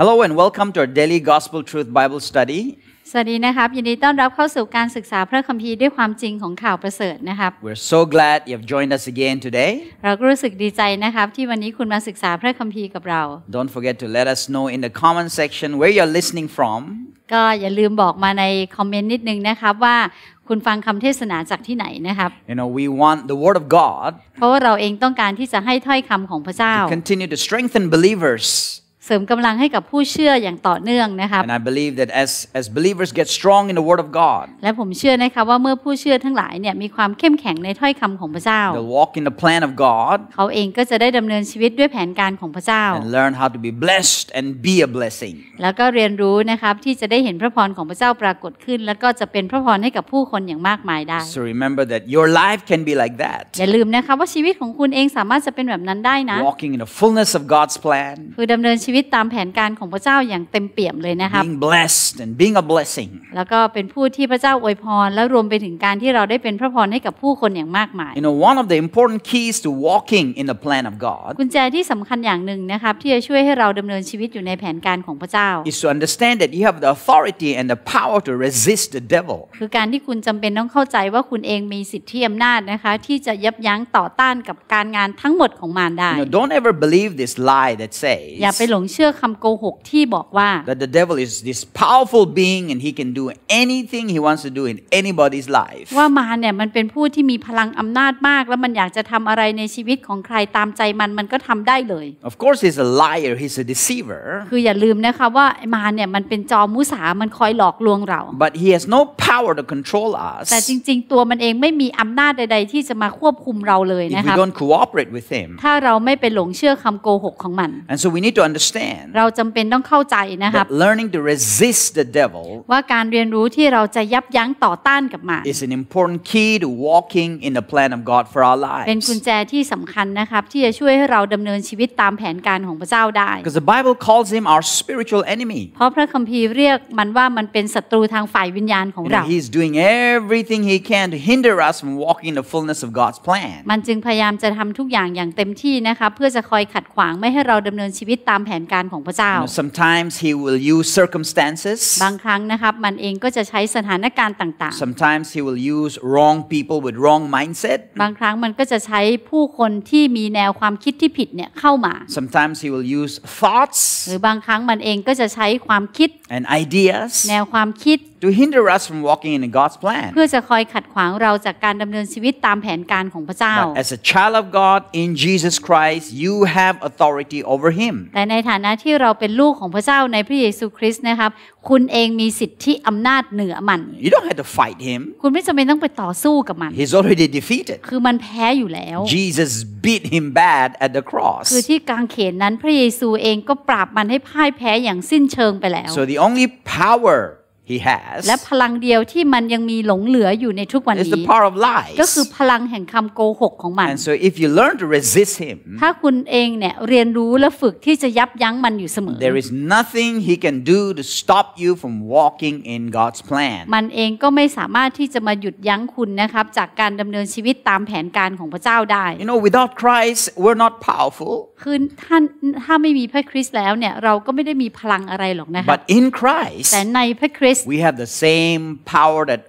Hello and welcome to our daily Gospel Truth Bible study. สวัสดีนะครับยินดีต้อนรับเข้าสู่การศึกษาพระคัมภีร์ด้วยความจริงของข่าวประเสริฐนะครับ We're so glad you have joined us again today. เราก็รู้สึกดีใจนะครับที่วันนี้คุณมาศึกษาพระคัมภีร์กับเรา Don't forget to let us know in the comment section where you're listening from. ก็อย่าลืมบอกมาในคอมเมนต์นิดนึงนะครับว่าคุณฟังคำเทศนาจากที่ไหนนะครับ You know we want the word of God. เพราะว่าเราเองต้องการที่จะให้ถ้อยคำของพระเจ้า Continue to strengthen believers. เสริมกำลังให้กับผู้เชื่ออย่างต่อเนื่องนะครับ And I believe that as as believers get strong in the Word of God และผมเชื่อนะคะว่าเมื่อผู้เชื่อทั้งหลายเนี่ยมีความเข้มแข็งในถ้อยคำของพระเจ้า t h e y walk in the plan of God เขาเองก็จะได้ดำเนินชีวิตด้วยแผนการของพระเจ้า And learn how to be blessed and be a blessing แล้วก็เรียนรู้นะครับที่จะได้เห็นพระพรของพระเจ้าปรากฏขึ้น แล้วก็จะเป็นพระพรให้กับผู้คนอย่างมากมายได้ So remember that your life can be like that อย่าลืมนะคะว่าชีวิตของคุณเองสามารถจะเป็นแบบนั้นได้นะ Walking in the fullness of God's plan คือดำเนินชีวิตวิตตามแผนการของพระเจ้าอย่างเต็มเปี่ยมเลยนะคะ being blessed and being a blessing แล้วก็เป็นผู้ที่พระเจ้าอวยพรและรวมไปถึงการที่เราได้เป็นพระพรให้กับผู้คนอย่างมากมาย you know one of the important keys to walking in the plan of God กุญแจที่สำคัญอย่างหนึ่งนะครับที่จะช่วยให้เราดำเนินชีวิตอยู่ในแผนการของพระเจ้า is to understand that you have the authority and the power to resist the devil คือการที่คุณจำเป็นต้องเข้าใจว่าคุณเองมีสิทธิอำนาจนะคะที่จะยับยั้งต่อต้านกับการงานทั้งหมดของมารได้ you know, don't ever believe this lie that says อย่าไปหลงงเชื่อคำโกหกที่บอกว่า that the devil is this powerful being and he can do anything he wants to do in anybody's life ว่ามารเนี่ยมันเป็นผู้ที่มีพลังอำนาจมาก แล้วมันอยากจะทำอะไรในชีวิตของใครตามใจมันมันก็ทำได้เลย of course he's a liar he's a deceiver คืออย่าลืมนะคะว่ามารเนี่ยมันเป็นจอมุสามันคอยหลอกลวงเรา but he has no power to control us แต่จริง ๆ ตัวมันเองไม่มีอำนาจใด ๆที่จะมาควบคุมเราเลยนะคะ if we don't cooperate with him ถ้าเราไม่ไปหลงเชื่อคำโกหกของมัน and so we need to understand understand เราจำเป็นต้องเข้าใจนะครับ learning to resist the devil ว่าการเรียนรู้ที่เราจะยับยั้งต่อต้านกับมัน is an important key to walking in the plan of God for our lives เป็นกุญแจที่สำคัญนะครับที่จะช่วยให้เราดำเนินชีวิตตามแผนการของพระเจ้าได้ because the Bible calls him our spiritual enemy เพราะพระคัมภีร์เรียกมันว่ามันเป็นศัตรูทางฝ่ายวิญญาณของเรา he's doing everything he can to hinder us from walking in the fullness of God's plan มันจึงพยายามจะทำทุกอย่างอย่างเต็มที่นะคะเพื่อจะคอยขัดขวางไม่ให้เราดำเนินชีวิตตามแผนนการของพระเจ้า Sometimes He will use circumstances บางครั้งนะครับมันเองก็จะใช้สถานการณ์ต่างๆ Sometimes He will use wrong people with wrong mindset บางครั้งมันก็จะใช้ผู้คนที่มีแนวความคิดที่ผิดเนี่ยเข้ามา Sometimes He will use thoughts หรือบางครั้งมันเองก็จะใช้ความคิด and ideas แนวความคิด to hinder us from walking in God's plan เพื่อจะคอยขัดขวางเราจากการดำเนินชีวิตตามแผนการของพระเจ้า as a child of God in Jesus Christ you have authority over Him แต่ในฐานะที่เราเป็นลูกของพระเจ้าในพระเยซูคริสต์นะครับคุณเองมีสิทธิอำนาจเหนือมัน You don't have to fight him คุณไม่จำเป็นต้องไปต่อสู้กับมัน He's already defeated คือมันแพ้อยู่แล้ว Jesus beat him bad at the cross คือที่กางเขนนั้นพระเยซูเองก็ปราบมันให้พ่ายแพ้อย่างสิ้นเชิงไปแล้ว So the only power he has และพลังเดียวที่มันยังมีหลงเหลืออยู่ในทุกวันนี้ is the power of lies ก็คือพลังแห่งคำโกหกของมัน and so if you learn to resist him ถ้าคุณเองเนี่ยเรียนรู้และฝึกที่จะยับยั้งมันอยู่เสมอ there is nothing he can do to stop you from walking in God's plan มันเองก็ไม่สามารถที่จะมาหยุดยั้งคุณนะครับจากการดำเนินชีวิตตามแผนการของพระเจ้าได้ you know without Christ we're not powerful คือท่านถ้าไม่มีพระคริสต์แล้วเนี่ยเราก็ไม่ได้มีพลังอะไรหรอกนะคะ But in Christ แต่ในพระคริสต์ we have the same power that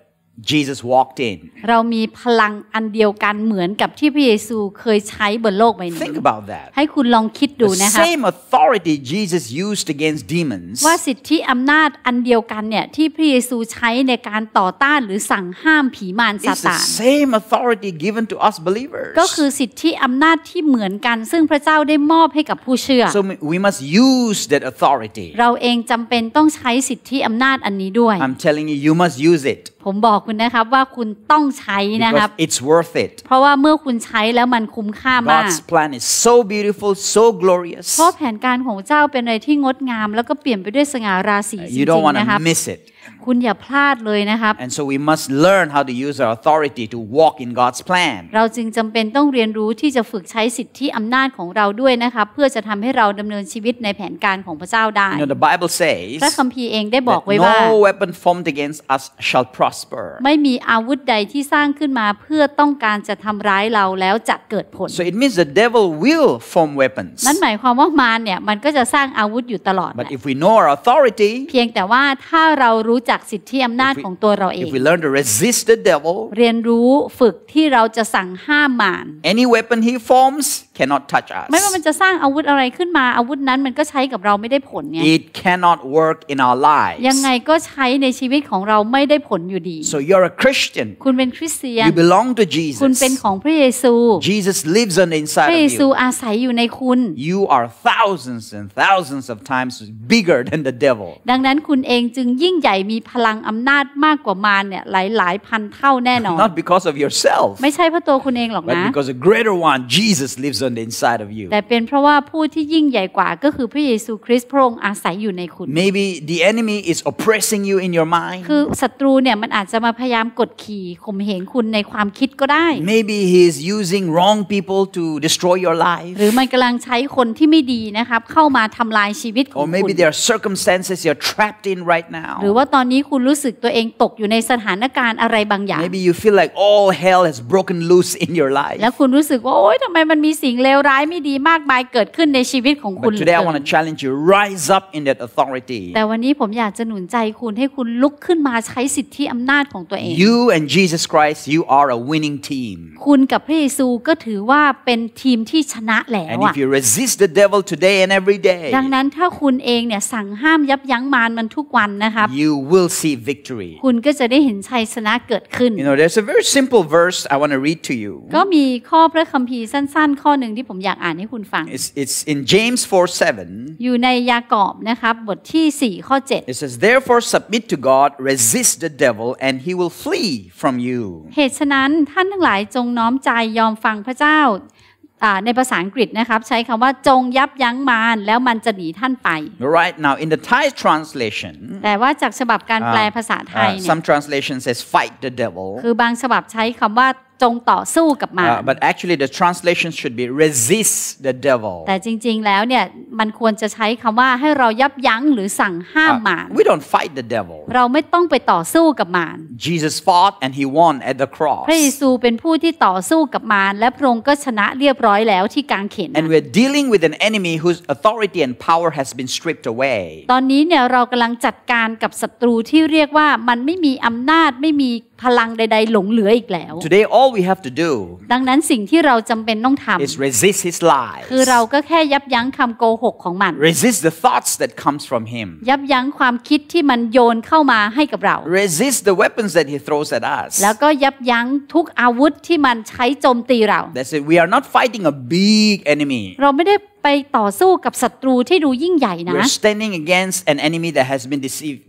Jesus walked in เรามีพลังอันเดียวกันเหมือนกับที่พระเยซูเคยใช้บนโลกใบนี้ Think about that ให้คุณลองคิดดูนะคะ The same authority Jesus used against demons ว่าสิทธิอำนาจอันเดียวกันเนี่ยที่พระเยซูใช้ในการต่อต้านหรือสั่งห้ามผีมารซาตาน It's the same authority given to us believers ก็คือสิทธิอำนาจที่เหมือนกัน ซึ่งพระเจ้าได้มอบให้กับผู้เชื่อ So we must use that authority เราเองจำเป็นต้องใช้สิทธิอำนาจอันนี้ด้วย I'm telling you you must use it ผมบอกคุณนะครับว่าคุณต้องใช้นะครับ it's worth it เพราะว่าเมื่อคุณใช้แล้วมันคุ้มค่ามาก God's plan is so beautiful so glorious เพราะแผนการของเจ้าเป็นอะไรที่งดงาม แล้วก็เปลี่ยนไปด้วยสง่าราศีจริงๆนะครับ you don't want to miss it คุณอย่าพลาดเลยนะครับ and so we must learn how to use our authority to walk in God's plan เราจึงจำเป็นต้องเรียนรู้ที่จะฝึกใช้สิทธิอำนาจของเราด้วยนะครับเพื่อจะทำให้เราดำเนินชีวิตในแผนการของพระเจ้าได้ you know, the Bible says พระคัมภีร์เองได้บอกไว้ว่า no weapon formed against us shall prosper ไม่มีอาวุธใดที่สร้างขึ้นมาเพื่อต้องการจะทำร้ายเราแล้วจะเกิดผล so it means the devil will form weapons นั่นหมายความว่ามารเนี่ยมันก็จะสร้างอาวุธอยู่ตลอด but if we know our authority เพียงแต่ว่าถ้าเรารูู้้จักสิทธิอำนาจของตัวเราเอง If we learn to resist the devil เรียนรู้ฝึกที่เราจะสั่งห้ามมาร Any weapon he forms cannot touch us ไม่ว่ามันจะสร้างอาวุธอะไรขึ้นมา อาวุธนั้นมันก็ใช้กับเราไม่ได้ผลเนี่ย it cannot work in our lives ยังไงก็ใช้ในชีวิตของเราไม่ได้ผลอยู่ดี so you're a Christian คุณเป็นคริสเตียน you belong to Jesus คุณเป็นของพระเยซู Jesus lives on inside of you พระเยซูอาศัยอยู่ในคุณ you are thousands and thousands of times bigger than the devil ดังนั้นคุณเองจึงยิ่งใหญ่มีพลังอำนาจมากกว่ามารเนี่ยหลายหลายพันเท่าแน่นอน not because of yourself ไม่ใช่เพราะตัวคุณเองหรอกนะ but because a greater one Jesus lives on the inside of you แต่เป็นเพราะว่าผู้ที่ยิ่งใหญ่กว่าก็คือพระเยซูคริสต์พระองค์อาศัยอยู่ในคุณ maybe the enemy is oppressing you in your mind คือศัตรูเนี่ยมันอาจจะมาพยายามกดขี่ข่มเหงคุณในความคิดก็ได้ maybe he is using wrong people to destroy your life หรือมันกำลังใช้คนที่ไม่ดีนะครับเข้ามาทำลายชีวิตของคุณ or maybe there are circumstances you're trapped in right now หรือว่าตอนนี้คุณรู้สึกตัวเองตกอยู่ในสถานการณ์อะไรบางอย่าง maybe you feel like all hell has broken loose in your life แล้วคุณรู้สึกว่าโอ๊ยทำไมมันมีสิ่งเลวร้ายไม่ดีมากมายเกิดขึ้นในชีวิตของคุณ But today I want to challenge you rise up in that authority แต่วันนี้ผมอยากจะหนุนใจคุณให้คุณลุกขึ้นมาใช้สิทธิอำนาจของตัวเอง You and Jesus Christ you are a winning team คุณกับพระเยซู ก็ถือว่าเป็นทีมที่ชนะแล้ว And if you resist the devil today and every day ดังนั้นถ้าคุณเองเนี่ยสั่งห้ามยับยั้งมารมันทุกวันนะครับ You will see victory คุณก็จะได้เห็นชัยชนะเกิดขึ้น You know there's a very simple verse I want to read to you ก็มีข้อพระคัมภีร์สั้นๆข้อหนึ่งนึ่งที่ผมอยากอ่านให้คุณฟัง it's, it's in James 4:7อยู่ในยากอบนะครับบทที่ 4 ข้อ7 it says therefore submit to God resist the devil and he will flee from you เหตุฉะนั้นท่านทั้งหลายจงน้อมใจยอมฟังพระเจ้าในภาษาอังกฤษนะครับใช้คำว่าจงยับยั้งมารแล้วมันจะหนีท่านไป right now in the Thai translation แต่ว่าจากฉบับการแปลภาษาไทยเนี่ย some translation says fight the devil คือบางฉบับใช้คำว่าจงต่อสู้กับมาร but actually the translation should be resist the devil แต่จริงๆ แล้วเนี่ยมันควรจะใช้คำว่าให้เรายับยั้งหรือสั่งห้ามมาร we don't fight the devil เราไม่ต้องไปต่อสู้กับมาร Jesus fought and he won at the cross พระเยซูเป็นผู้ที่ต่อสู้กับมารและพระองค์ก็ชนะเรียบร้อยแล้วที่กางเขน and we're dealing with an enemy whose authority and power has been stripped away ตอนนี้เนี่ยเรากำลังจัดการกับศัตรูที่เรียกว่ามันไม่มีอำนาจไม่มีพลังใดๆหลงเหลืออีกแล้ว Today all we have to do ดังนั้นสิ่งที่เราจำเป็นต้องทำ is resist his lies คือเราก็แค่ยับยั้งคำโกหกของมัน resist the thoughts that comes from him ยับยั้งความคิดที่มันโยนเข้ามาให้กับเรา resist the weapons that he throws at us แล้วก็ยับยั้งทุกอาวุธที่มันใช้โจมตีเรา That's it we are not fighting a big enemy เราไม่ได้ไปต่อสู้กับศัตรูที่ดูยิ่งใหญ่นะ We're standing against an enemy that has been deceived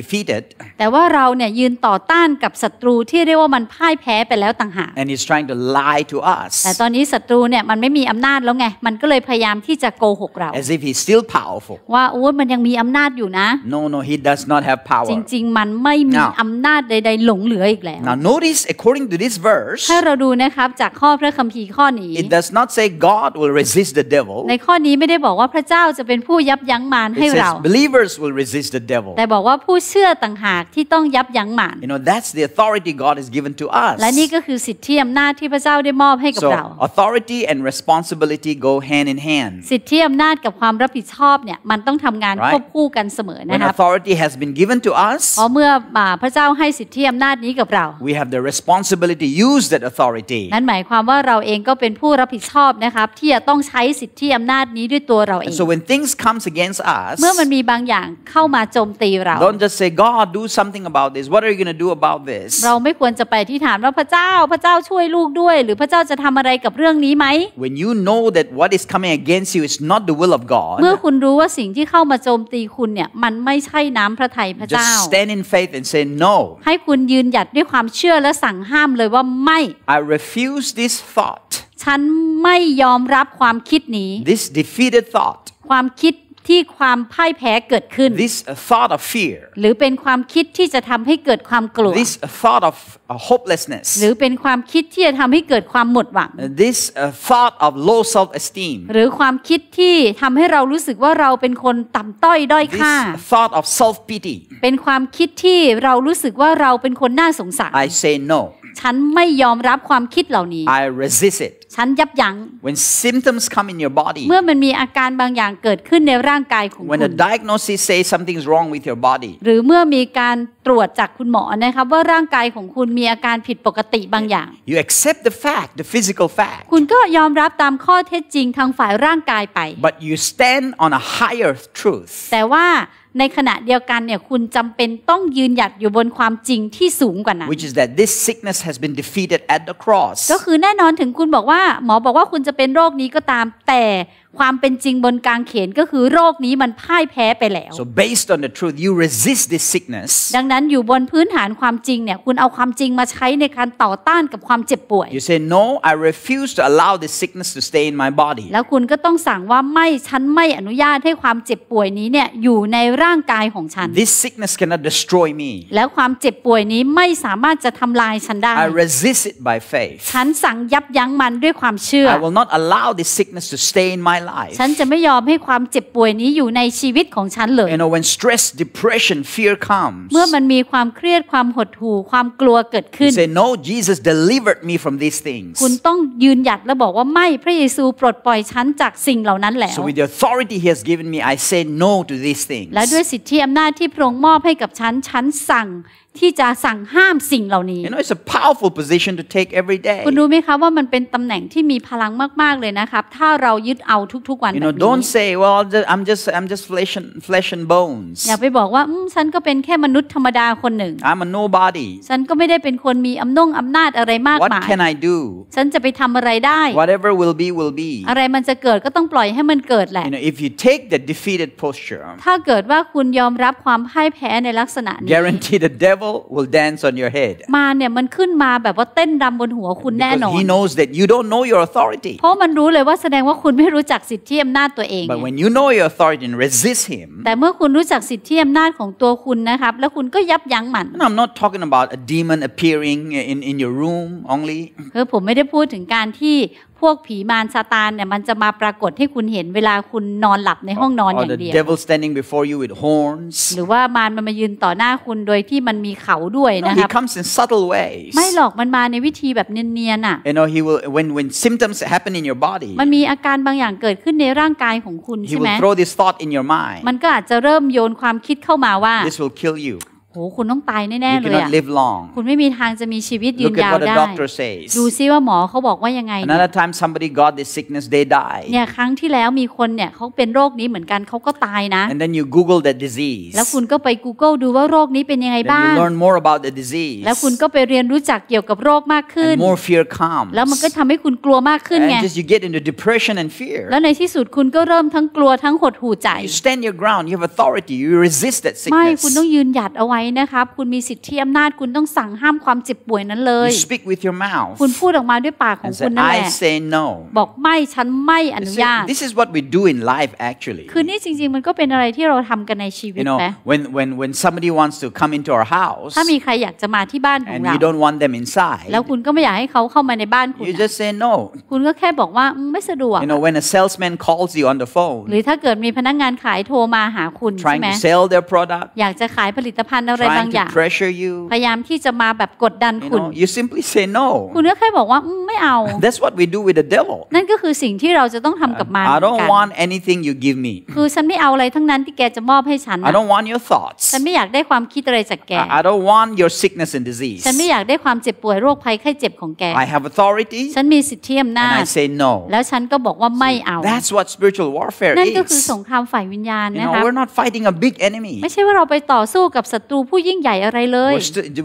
defeated แต่ว่าเราเนี่ยยืนต่อต้านกับศัตรูที่เรียกว่ามันพ่ายแพ้ไปแล้วต่างหาก And he's trying to lie to us แต่ตอนนี้ศัตรูเนี่ยมันไม่มีอำนาจแล้วไง มันก็เลยพยายามที่จะโกหกเรา As if he's still powerful ว่าโอ้มันยังมีอำนาจอยู่นะ No no he does not have power จริงๆ มันไม่มีอำนาจใด ๆ หลงเหลืออีกแล้ว Now notice according to this verse ถ้าเราดูนะครับจากข้อพระคัมภีร์ข้อนี้ It does not say God will resist the devil ในข้อนี้ไม่ได้บอกว่าพระเจ้าจะเป็นผู้ยับยั้งมารให้เรา believers will resist the devil แต่บอกว่าผู้เชื่อต่างหากที่ต้องยับยั้งมาร you know that's the authority God has given to us และนี่ก็คือสิทธิอำนาจที่พระเจ้าได้มอบให้กับเรา authority and responsibility go hand in hand สิทธิอำนาจกับความรับผิดชอบเนี่ยมันต้องทำงานควบคู่กันเสมอนะครับ authority has been given to us เเมื่อพระเจ้าให้สิทธิอำนาจนี้กับเรา we have the responsibility use that authority นั่นหมายความว่าเราเองก็เป็นผู้รับผิดชอบนะครับที่จะต้องใช้สิทธิที่อำนาจนี้ด้วยตัวเราเอง so when things comes against us เมื่อมันมีบางอย่างเข้ามาโจมตีเรา don't just say God do something about this what are you going to do about this เราไม่ควรจะไปที่ถามว่าพระเจ้า พระเจ้าช่วยลูกด้วย หรือพระเจ้าจะทำอะไรกับเรื่องนี้ไหม when you know that what is coming against you is not the will of God เมื่อคุณรู้ว่าสิ่งที่เข้ามาโจมตีคุณเนี่ยมันไม่ใช่น้ำพระทัยพระเจ้า just stand in faith and say no ให้คุณยืนหยัดด้วยความเชื่อและสั่งห้ามเลยว่าไม่ I refuse this thought ฉันไม่ยอมรับความคิดนี้ This defeated thought ความคิดที่ความพ่ายแพ้เกิดขึ้น This thought of fear หรือเป็นความคิดที่จะทำให้เกิดความกลัว This thought of hopelessness หรือเป็นความคิดที่จะทำให้เกิดความหมดหวัง This thought of low self esteem หรือความคิดที่ทำให้เรารู้สึกว่าเราเป็นคนต่ำต้อยด้อยค่า This thought of self pity เป็นความคิดที่เรารู้สึกว่าเราเป็นคนน่าสงสาร I say no ฉันไม่ยอมรับความคิดเหล่านี้ I resist it ฉันยับยั้ง When symptoms come in your body เมื่อมันมีอาการบางอย่างเกิดขึ้นในร่างกายของคุณ When a diagnosis says something's wrong with your body หรือเมื่อมีการตรวจจากคุณหมอนะครับว่าร่างกายของคุณมีอาการผิดปกติบางอย่าง You accept the fact the physical fact คุณก็ยอมรับตามข้อเท็จจริงทางฝ่ายร่างกายไป But you stand on a higher truth แต่ว่าในขณะเดียวกันเนี่ยคุณจำเป็นต้องยืนหยัดอยู่บนความจริงที่สูงกว่านั้น which is that this sickness has been defeated at the cross ก็คือแน่นอนถึงคุณบอกว่าหมอบอกว่าคุณจะเป็นโรคนี้ก็ตามแต่ความเป็นจริงบนกางเขนก็คือโรคนี้มันพ่ายแพ้ไปแล้ว so based on the truth you resist this sickness ดังนั้นอยู่บนพื้นฐานความจริงเนี่ยคุณเอาความจริงมาใช้ในการต่อต้านกับความเจ็บป่วย you say no I refuse to allow this sickness to stay in my body แล้วคุณก็ต้องสั่งว่าไม่ฉันไม่อนุญาตให้ความเจ็บป่วยนี้เนี่ยอยู่ในร่างกายของฉัน this sickness cannot destroy me แล้วความเจ็บป่วยนี้ไม่สามารถจะทำลายฉันได้ I resist it by faith ฉันสั่งยับยั้งมันด้วยความเชื่อ I will not allow this sickness to stay in my my life ฉันจะไม่ยอมให้ความเจ็บป่วยนี้อยู่ในชีวิตของฉันเลย a n d when stress depression fear comes เมื่อมันมีความเครียดความหดหู่ความกลัวเกิดขึ้น Say no Jesus delivered me from these things คุณต้องยืนหยัดและบอกว่าไม่พระเยซูปลดปล่อยฉันจากสิ่งเหล่านั้นแล้ว So with the authority He has given me I say no to these things และด้วยสิทธิอำนาจที่พระองค์มอบให้กับฉันฉันสั่งที่จะสั่งห้ามสิ่งเหล่านี้ You know it's a powerful position to take every day คุณรู้ไหมคะว่ามันเป็นตำแหน่งที่มีพลังมาก ๆ เลยนะครับถ้าเรายึดเอาทุก ๆ วัน You know don't say well I'm just I'm just flesh and flesh and bones อย่าไปบอกว่าฉันก็เป็นแค่มนุษย์ธรรมดาคนหนึ่ง I'm a nobody ฉันก็ไม่ได้เป็นคนมีอำนงอำนาจอะไรมากมาย What can I do ฉันจะไปทำอะไรได้ Whatever will be will be อะไรมันจะเกิดก็ต้องปล่อยให้มันเกิดแหละ You know if you take the defeated posture ถ้าเกิดว่าคุณยอมรับความพ่ายแพ้ในลักษณะนี้ Guarantee the devil devil will dance on your head มาเนี่ยมันขึ้นมาแบบว่าเต้นรำบนหัวคุณแน่นอน he knows that you don't know your authority เพราะมันรู้เลยว่าแสดงว่าคุณไม่รู้จักสิทธิอำนาจตัวเอง but when you know your authority and resist him แต่เมื่อคุณรู้จักสิทธิอำนาจของตัวคุณนะครับแล้วคุณก็ยับยั้งมัน I'm not talking about a demon appearing in in your room only เออผมไม่ได้พูดถึงการที่พวกผีมารซาตานเนี่ยมันจะมาปรากฏให้คุณเห็นเวลาคุณนอนหลับในห้องนอนอย่างเดียว devil standing before you with horns หรือว่ามารมันมายืนต่อหน้าคุณโดยที่มันมีเขาด้วยนะครับ he comes in subtle ways ไม่หรอกมันมาในวิธีแบบเนียนๆอ่ะ you know he will when when symptoms happen in your body มันมีอาการบางอย่างเกิดขึ้นในร่างกายของคุณใช่ไหม he will throw this thought in your mind มันก็อาจจะเริ่มโยนความคิดเข้ามาว่า this will kill you โหคุณต้องตายแน่ๆเลยคุณไม่มีทางจะมีชีวิตยืนยาวได้ดูซิว่าหมอเขาบอกว่ายังไงเนี่ยครั้งที่แล้วมีคนเนี่ยเขาเป็นโรคนี้เหมือนกันเขาก็ตายนะแล้วคุณก็ไป Google ดูว่าโรคนี้เป็นยังไงบ้างแล้วคุณก็ไปเรียนรู้จักเกี่ยวกับโรคมากขึ้นแล้วมันก็ทำให้คุณกลัวมากขึ้นไงแล้วในที่สุดคุณก็เริ่มทั้งกลัวทั้งหดหู่ใจไม่คุณต้องยืนหยัดเอาไว้นะคะคุณมีสิทธิอำนาจคุณต้องสั่งห้ามความเจ็บป่วยนั้นเลย speak with your mouth คุณพูดออกมาด้วยปากของคุณนั่นแหละ I say no บอกไม่ฉันไม่อนุญาต this is what we do in life actually คือนี่จริงๆมันก็เป็นอะไรที่เราทำกันในชีวิตไห when when when somebody wants to come into our house ถ้ามีใครอยากจะมาที่บ้านของเรา and you don't want them inside แล้วคุณก็ไม่อยากให้เขาเข้ามาในบ้าน คุณ you just say no คุณก็แค่บอกว่าไม่สะดวก you know when a salesman calls you on the phone หรือถ้าเกิดมีพนักงานขายโทรมาหาคุณใช่ไหม trying to sell their product อยากจะขายผลิตภัณฑ์อะไรบางอย่างพยายามที่จะมาแบบกดดันคุณ you simply say no คุณก็แค่บอกว่าไม่เอา that's what we do with the devil นั่นก็คือสิ่งที่เราจะต้องทำกับมัน I don't want anything you give me คือฉันไม่เอาอะไรทั้งนั้นที่แกจะมอบให้ฉัน I don't want your thoughts ฉันไม่อยากได้ความคิดอะไรจากแก I don't want your sickness and disease ฉันไม่อยากได้ความเจ็บป่วยโรคภัยไข้เจ็บของแก I have authority ฉันมีสิทธิอำนาจ and I say no แล้วฉันก็บอกว่าไม่เอา that's what spiritual warfare is นั่นก็คือสงครามฝ่ายวิญญาณนะคะ we're not fighting a big enemy ไม่ใช่ว่าเราไปต่อสู้กับศัตรูผู้ยิ่งใหญ่อะไรเลย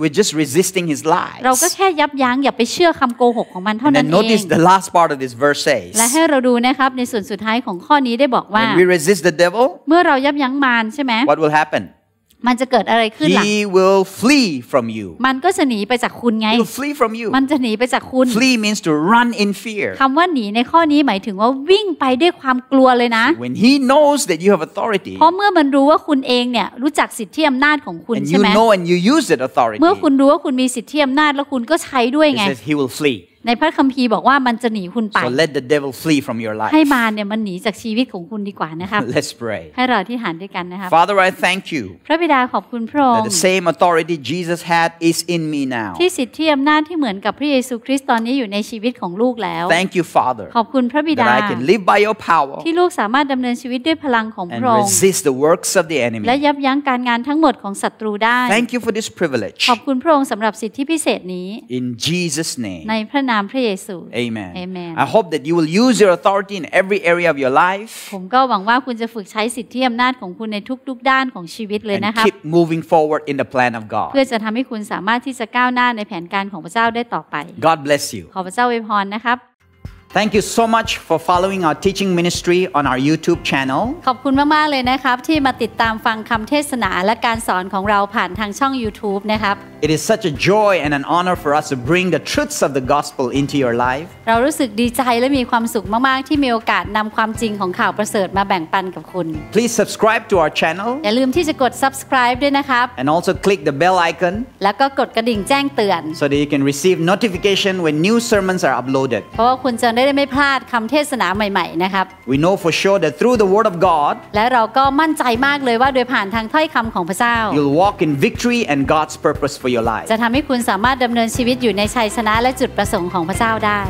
we're just resisting his lies เราก็แค่ยับยั้งอย่าไปเชื่อคำโกหกของมันเท่านั้นเอง notice the last part of this verse says และให้เราดูนะครับในส่วนสุดท้ายของข้อนี้ได้บอกว่า when we resist the devil เมื่อเรายับยั้งมารใช่ไหม what will happen มันจะเกิดอะไรขึ้นหลัง He will flee from you มันก็จะหนีไปจากคุณไง He'll flee from you มันจะหนีไปจากคุณ Flee means to run in fear คำว่าหนีในข้อนี้หมายถึงว่าวิ่งไปด้วยความกลัวเลยนะ When he knows that you have authority เพราะเมื่อมันรู้ว่าคุณเองเนี่ยรู้จักสิทธิอำนาจของคุณใช่ไหม And you know and you use that authority เมื่อคุณรู้ว่าคุณมีสิทธิอำนาจแล้วคุณก็ใช้ด้วยไง He says he will flee ในพระคัมภีร์บอกว่ามันจะหนีคุณไป so let the devil flee from your life ให้มารเนี่ยมันหนีจากชีวิตของคุณดีกว่านะคะ let's pray ให้เราที่หานด้วยกันนะคะ Father I thank you พระบิดาขอบคุณพระองค์ t h the same authority Jesus had is in me now ที่สิทธิอำนาจที่เหมือนกับพระเยซูคริสต์ตอนนี้อยู่ในชีวิตของลูกแล้ว thank you Father ขอบคุณพระบิดา that I can live by your power ที่ลูกสามารถดำเนินชีวิตด้วยพลังของพระองค์ and resist the works of the enemy และยับยั้งการงานทั้งหมดของศัตรูได้ thank you for this privilege ขอบคุณพระองค์สำหรับสิทธิพิเศษนี้ in Jesus name ในพระนามามพระเยซู Amen Amen I hope that you will use your authority in every area of your life ผมก็หวังว่าคุณจะฝึกใช้สิทธิอำนาจของคุณในทุก ๆด้านของชีวิตเลยนะคะ keep moving forward in the plan of God เพื่อจะทำให้คุณสามารถที่จะก้าวหน้าในแผนการของพระเจ้าได้ต่อไป God bless you ขอพระเจ้าอวยพรนะครับ Thank you so much for following our teaching ministry on our YouTube channel. ขอบคุณมากๆเลยนะครับที่มาติดตามฟังคำเทศนาและการสอนของเราผ่านทางช่อง YouTube นะครับ It is such a joy and an honor for us to bring the truths of the gospel into your life. เรารู้สึกดีใจและมีความสุขมากๆที่มีโอกาสนำความจริงของข่าวประเสริฐมาแบ่งปันกับคุณ Please subscribe to our channel. อย่าลืมที่จะกด subscribe ด้วยนะครับ And also click the bell icon. แล้วก็กดกระดิ่งแจ้งเตือน So that you can receive notification when new sermons are uploaded. เพราะว่าคุณจะได้ได้ไม่พลาดคำเทศนาใหม่ๆ นะครับ We know for sure that through the Word of God และเราก็มั่นใจมากเลยว่าโดยผ่านทางถ้อยคำของพระเจ้า You'll walk in victory and God's purpose for your life จะทำให้คุณสามารถดำเนินชีวิตอยู่ในชัยชนะและจุดประสงค์ของพระเจ้าได้